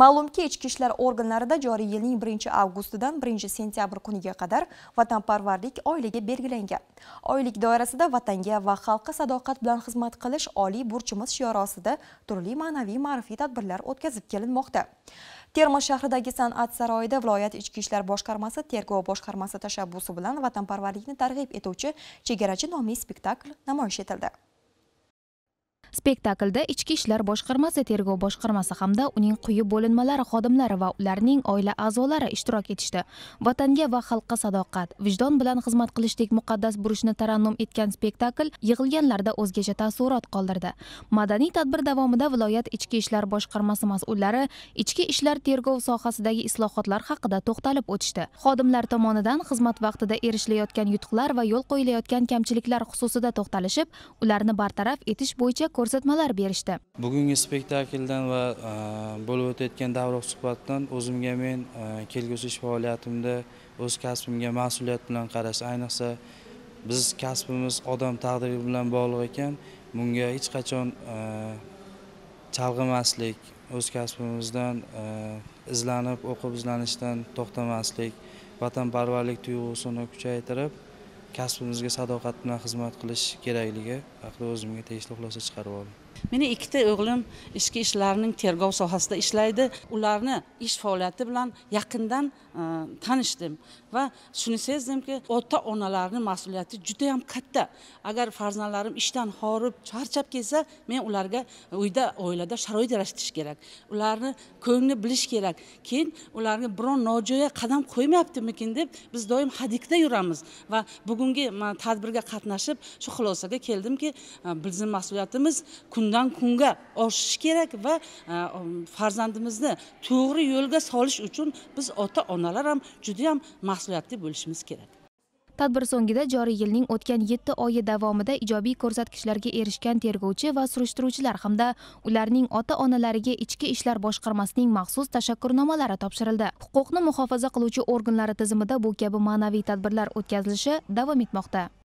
ma'lumki ichki ishlar organlarida joriy yilning 1 avgustidan 1 sentyabr kuniga qadar vatanparvarlik oyligi belgilangan oylik doirasida vatanga va xalqqa sadoqat bilan xizmat qilish oliy burchimiz shiori ostida turli ma'naviy ma'rifiy tadbirlar o'tkazib kelinmoqda termiz shahridagi san'at saroyida viloyat ichki ishlar boshqarmasi tergov boshqarmasi tashabbusi bilan vatanparvarlikni targ'ib etuvchi chegarachi nomli spektakl namoyish etildi spektaklda ichki ishlar boshqarmasi tergov boshqarmasi hamda uning quyi bo'linmalari xodimlari va ularning oila a'zolari ishtirok etishdi vatanga va xalqqa sadoqat vijdon bilan xizmat qilishdek muqaddas burchni tarannum etgan spektakl yig'ilganlarda o'zgacha taassurot qoldirdi madaniy tadbir davomida viloyat ichki ishlar boshqarmasi mas'ullari ichki ishlar tergov sohasidagi islohotlar haqida to'xtalib o'tishdi xodimlar tomonidan xizmat vaqtida erishilayotgan yutuqlar va yo'l qo'yilayotgan kamchiliklar xususida to'xtalishib ularni bartaraf etish bo'yicha ko'rsatmalar berishdi bugungi spektakldan va e, bo'lib o'tayotgan davroq suhbatdan o'zimga men e, kelgusi ish faoliyatimda o'z kasbimga mas'uliyat bilan qarash ayniqsa biz kasbimiz odam taqdiri bilan bog'liq ekan bunga hech qachon e, chalg'imaslik o'z kasbimizdan izlanib o'qib izlanishdan to'xtamaslik vatanparvarlik tuyg'usini kuchaytirib kasbimizga sadoqat bilan xizmat qilish kerakligi haqida o'zimga tegishli xulosa chiqarib oldim meni ikkita o'g'lim ichki ishlarning tergov sohasida ishlaydi ularni ish faoliyati bilan yaqindan e, tanishdim va shuni sezdimki ota onalarni mas'uliyati judayam katta agar farzandlarim ishdan horib charchab kelsa men ularga uyda oilada sharoit yaratish kerak ularni ko'ngli bilish kerak keyin ularga biron nojo'ya qadam qo'ymayaptimikin deb biz doim hadikda yuramiz va bugungi tadbirga qatnashib shu xulosaga keldimki e, bizni mas'uliyatimiz kun kundan kunga oshishi kerak va e, um, farzandimizni to'g'ri yo'lga solish uchun biz ota onalar ham juda yam mas'uliyatli bo'lishimiz kerak tadbir so'ngida joriy yilning o'tgan yetti oyi davomida ijobiy ko'rsatkichlarga erishgan tergovchi va surishtiruvchilar hamda ularning ota onalariga ichki ishlar boshqarmasining maxsus tashakkurnomalari topshirildi huquqni muhofaza qiluvchi organlari tizimida bu kabi ma'naviy tadbirlar o'tkazilishi davom etmoqda